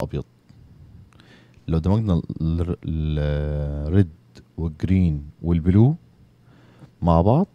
ابيض لو دمجنا الريد والجرين والبلو مع بعض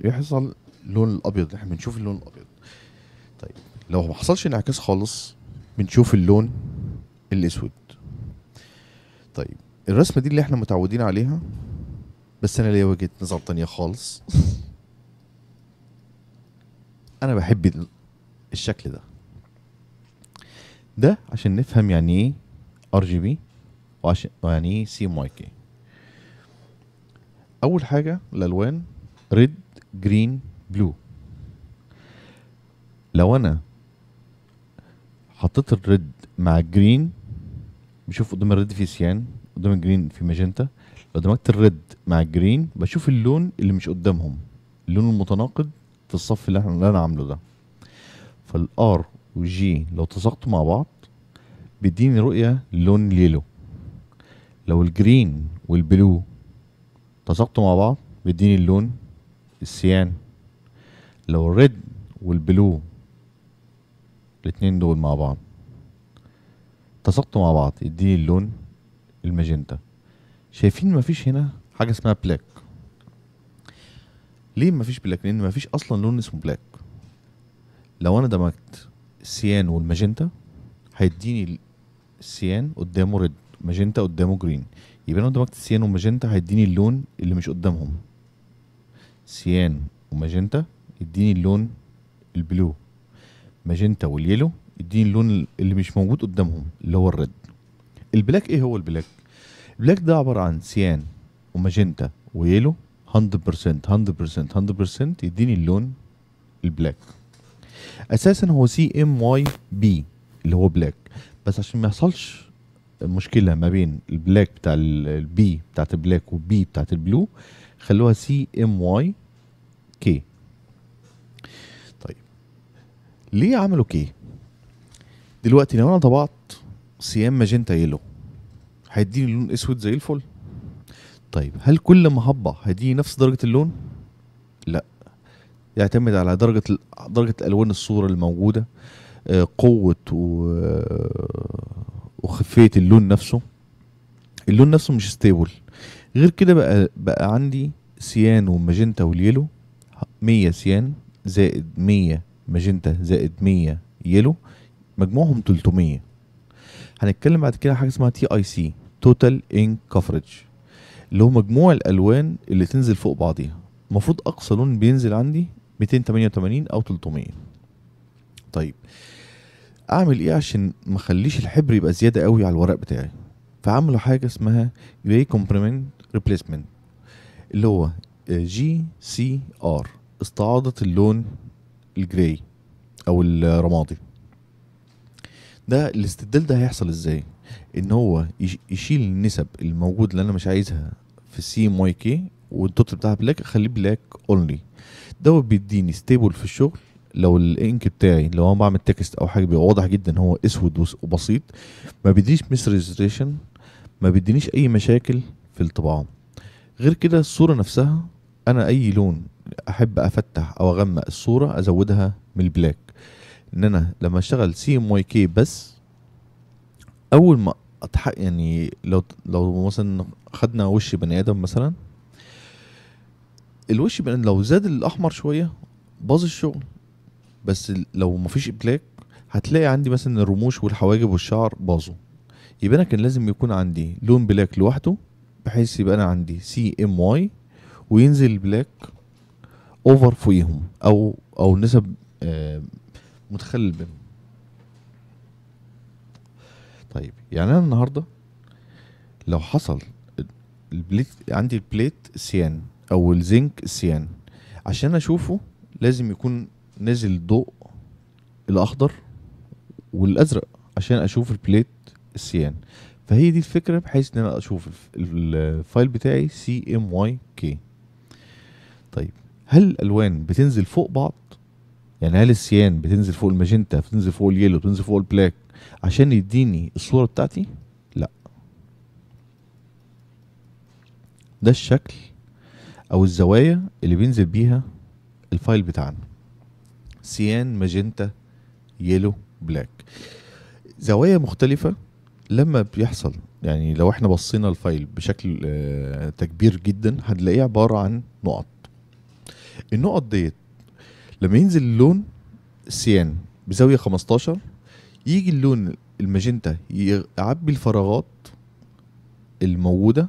بيحصل اللون الابيض احنا بنشوف اللون الابيض طيب لو ما حصلش انعكاس خالص بنشوف اللون الاسود طيب الرسمه دي اللي احنا متعودين عليها بس انا ليا وجهه نظر تانية خالص انا بحب الشكل ده ده عشان نفهم يعني ايه ار جي بي ويعني ايه سي ام واي كي اول حاجه الالوان ريد جرين بلو لو انا حطيت الريد مع الجرين بشوف قدام الريد في سيان قدام الجرين في ماجنتا لو دمجت الريد مع الجرين بشوف اللون اللي مش قدامهم اللون المتناقض في الصف اللي احنا اللي انا عامله ده فالار وجي لو تساقطوا مع بعض بيديني رؤية لون يلو لو الجرين والبلو تساقطوا مع بعض بيديني اللون السيان لو الريد والبلو الاتنين دول مع بعض تساقطوا مع بعض يديني اللون الماجنتا شايفين مفيش هنا حاجة اسمها بلاك ليه مفيش بلاك لان مفيش اصلا لون اسمه بلاك لو انا دمجت السيان والماجنتا هيديني السيان قدامه ريد ماجنتا قدامه جرين يبقى انا قدامك السيان والماجنتا هيديني اللون اللي مش قدامهم سيان وماجنتا يديني اللون البلو ماجنتا واليلو يديني اللون اللي مش موجود قدامهم اللي هو الريد البلاك ايه هو البلاك البلاك ده عباره عن سيان وماجنتا ويلو 100% 100% 100% يديني اللون البلاك اساسا هو سي ام واي بي اللي هو بلاك بس عشان ما يحصلش مشكله ما بين البلاك بتاع البي بتاعت البلاك والبي بتاعت البلو خلوها سي ام واي كي طيب ليه عملوا كي دلوقتي لو انا طبعت سيام ماجنتا يلو هيديني لون اسود زي الفل طيب هل كل ما هبع هيديني نفس درجه اللون لا يعتمد على درجه درجه الوان الصوره الموجوده آه، قوه آه، وخفيه اللون نفسه اللون نفسه مش ستيبل غير كده بقى بقى عندي سيان وماجنتا واليلو 100 سيان زائد 100 ماجنتا زائد 100 يلو مجموعهم 300 هنتكلم بعد كده حاجه اسمها تي اي سي توتال ان كفرج اللي هو مجموع الالوان اللي تنزل فوق بعضيها المفروض اقصى لون بينزل عندي 288 او 300 طيب اعمل ايه عشان ما اخليش الحبر يبقى زياده قوي على الورق بتاعي فعملوا حاجه اسمها جراي كومبريمنت ريبليسمنت اللي هو جي سي ار استعاضه اللون الجراي او الرمادي ده الاستبدال ده هيحصل ازاي ان هو يشيل النسب الموجود اللي انا مش عايزها في سي واي كي والدوت بتاعها بلاك اخليه بلاك اونلي دوت بيديني ستيبل في الشغل لو الانك بتاعي لو انا بعمل تكست او حاجه بيبقى واضح جدا هو اسود وبسيط ما بيديش مس ريزريشن ما بيدينيش اي مشاكل في الطباعه غير كده الصوره نفسها انا اي لون احب افتح او اغمق الصوره ازودها من البلاك ان انا لما اشتغل سي ام واي كي بس اول ما أتحق يعني لو لو مثلا خدنا وش بني ادم مثلا الوش لو زاد الاحمر شويه باظ الشغل بس لو مفيش ابلاك هتلاقي عندي مثلا الرموش والحواجب والشعر باظوا يبقى انا كان لازم يكون عندي لون بلاك لوحده بحيث يبقى انا عندي سي ام واي وينزل البلاك اوفر فوقيهم او او نسب آه متخلل بينهم طيب يعني انا النهارده لو حصل البليت عندي البليت سيان او الزنك السيان عشان اشوفه لازم يكون نازل ضوء الاخضر والازرق عشان اشوف البليت السيان فهي دي الفكره بحيث ان انا اشوف الفايل بتاعي سي ام واي كي طيب هل الالوان بتنزل فوق بعض يعني هل السيان بتنزل فوق الماجنتا بتنزل فوق اليلو بتنزل فوق البلاك عشان يديني الصوره بتاعتي لا ده الشكل او الزوايا اللي بينزل بيها الفايل بتاعنا سيان ماجنتا يلو بلاك زوايا مختلفة لما بيحصل يعني لو احنا بصينا الفايل بشكل آه، تكبير جدا هنلاقيه عبارة عن نقط النقط ديت لما ينزل اللون سيان بزاوية 15 يجي اللون الماجنتا يعبي الفراغات الموجودة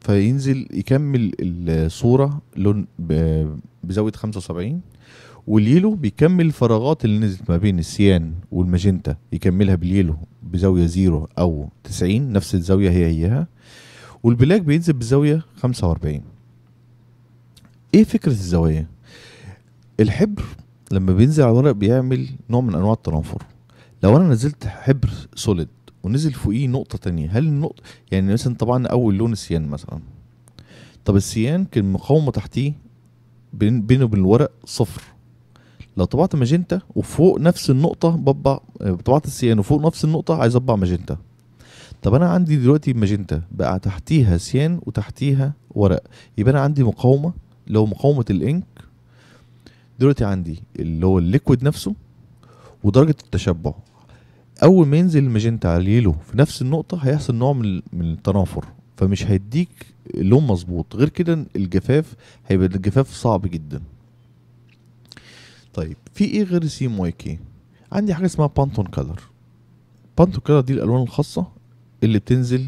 فينزل يكمل الصوره لون بزاويه 75 واليلو بيكمل الفراغات اللي نزلت ما بين السيان والماجنتا يكملها باليلو بزاويه زيرو او 90 نفس الزاويه هي هيها والبلاك بينزل بزاويه 45 ايه فكره الزوايا الحبر لما بينزل على الورق بيعمل نوع من انواع التنافر لو انا نزلت حبر سوليد ونزل فوقيه نقطه تانية هل النقطه يعني مثلا طبعا اول لون السيان مثلا طب السيان كان مقاومه تحتيه بين بينه وبين الورق صفر لو طبعت ماجنتا وفوق نفس النقطة بطبع طبعت السيان وفوق نفس النقطة عايز اطبع ماجنتا طب انا عندي دلوقتي ماجنتا بقى تحتيها سيان وتحتيها ورق يبقى انا عندي مقاومة اللي هو مقاومة الانك دلوقتي عندي اللي هو الليكويد نفسه ودرجة التشبع اول ما ينزل الماجنتا على اليلو في نفس النقطه هيحصل نوع من من التنافر فمش هيديك لون مظبوط غير كده الجفاف هيبقى الجفاف صعب جدا طيب في ايه غير سي ام واي كي عندي حاجه اسمها بانتون كلر بانتون كلر دي الالوان الخاصه اللي بتنزل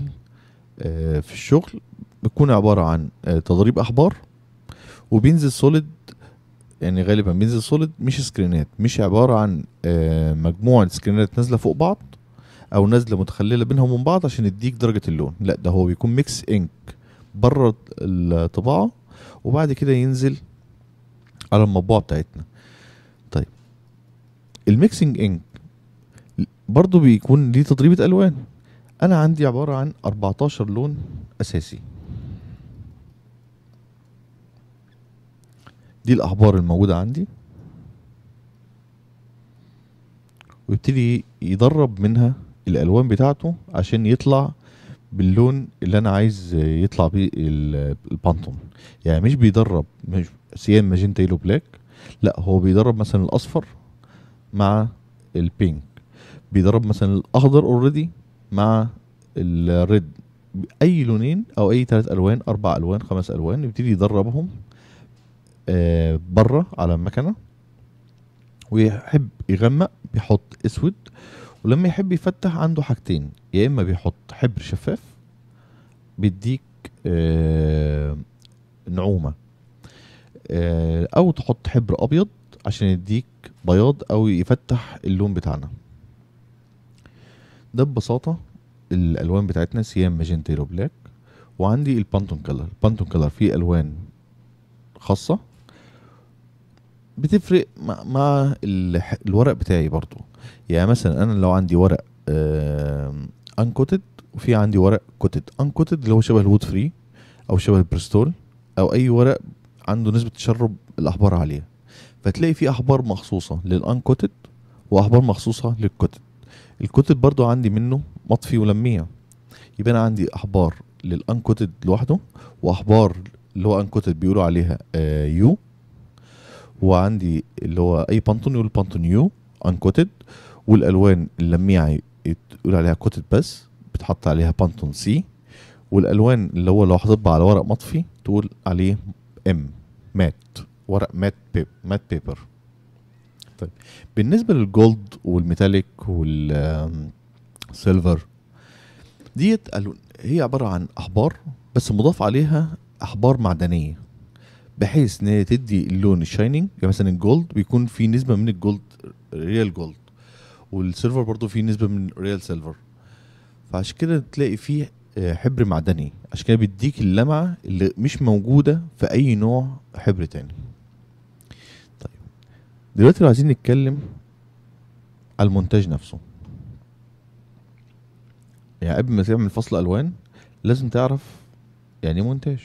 آه، في الشغل بتكون عباره عن آه، تضريب احبار وبينزل سوليد يعني غالبا بينزل سوليد مش سكرينات مش عباره عن آه، مجموعه سكرينات نازله فوق بعض او نازله متخلله بينهم ومن بعض عشان يديك درجه اللون لا ده هو بيكون ميكس انك بره الطباعه وبعد كده ينزل على المطبوعه بتاعتنا طيب الميكسنج انك برضو بيكون ليه تضريبه الوان انا عندي عباره عن 14 لون اساسي دي الاخبار الموجوده عندي ويبتدي يدرب منها الالوان بتاعته عشان يطلع باللون اللي انا عايز يطلع بيه البانتون يعني مش بيدرب مش سيان ماجنتا يلو بلاك لا هو بيدرب مثلا الاصفر مع البينك بيدرب مثلا الاخضر اوريدي مع الريد اي لونين او اي ثلاث الوان اربع الوان خمس الوان يبتدي يدربهم برا على المكنه ويحب يغمق بيحط اسود ولما يحب يفتح عنده حاجتين يا اما بيحط حبر شفاف بيديك آه، نعومه آه، او تحط حبر ابيض عشان يديك بياض او يفتح اللون بتاعنا ده ببساطه الالوان بتاعتنا سيام ماجنتا بلاك وعندي البانتون كلر البانتون كلر فيه الوان خاصه بتفرق مع, مع الورق بتاعي برضو يعني مثلا انا لو عندي ورق انكوتد وفي عندي ورق كوتد انكوتد اللي هو شبه الوود فري او شبه البرستول او اي ورق عنده نسبه تشرب الاحبار عاليه فتلاقي في احبار مخصوصه للانكوتد واحبار مخصوصه للكوتد الكوتد برضو عندي منه مطفي ولميع يبقى انا عندي احبار للانكوتد لوحده واحبار اللي هو انكوتد بيقولوا عليها آه يو وعندي اللي هو اي بانتون يقول بانتونيو انكوتد والالوان اللميعه يقول عليها كوتد بس بتحط عليها بانتون سي والالوان اللي هو لو هتطبع على ورق مطفي تقول عليه ام مات ورق مات بيب مات بيبر طيب بالنسبه للجولد والميتاليك والسيلفر ديت هي عباره عن احبار بس مضاف عليها احبار معدنيه بحيث ان هي تدي اللون الشايننج يعني مثلا الجولد بيكون في نسبه من الجولد ريال جولد والسيلفر برضو في نسبه من ريال سيلفر فعشان كده تلاقي فيه آه، حبر معدني عشان كده بيديك اللمعه اللي مش موجوده في اي نوع حبر تاني طيب دلوقتي لو عايزين نتكلم على المونتاج نفسه يعني قبل ما تعمل فصل الوان لازم تعرف يعني ايه مونتاج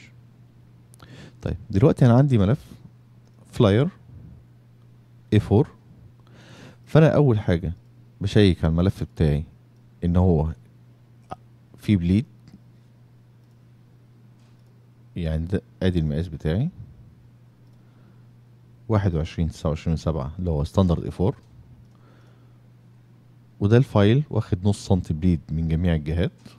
طيب دلوقتي انا عندي ملف فلاير اي 4 فانا اول حاجه بشيك على الملف بتاعي ان هو فيه بليد يعني ده ادي المقاس بتاعي واحد وعشرين تسعة وعشرين سبعة اللي هو ستاندرد اي فور وده الفايل واخد نص سنتي بليد من جميع الجهات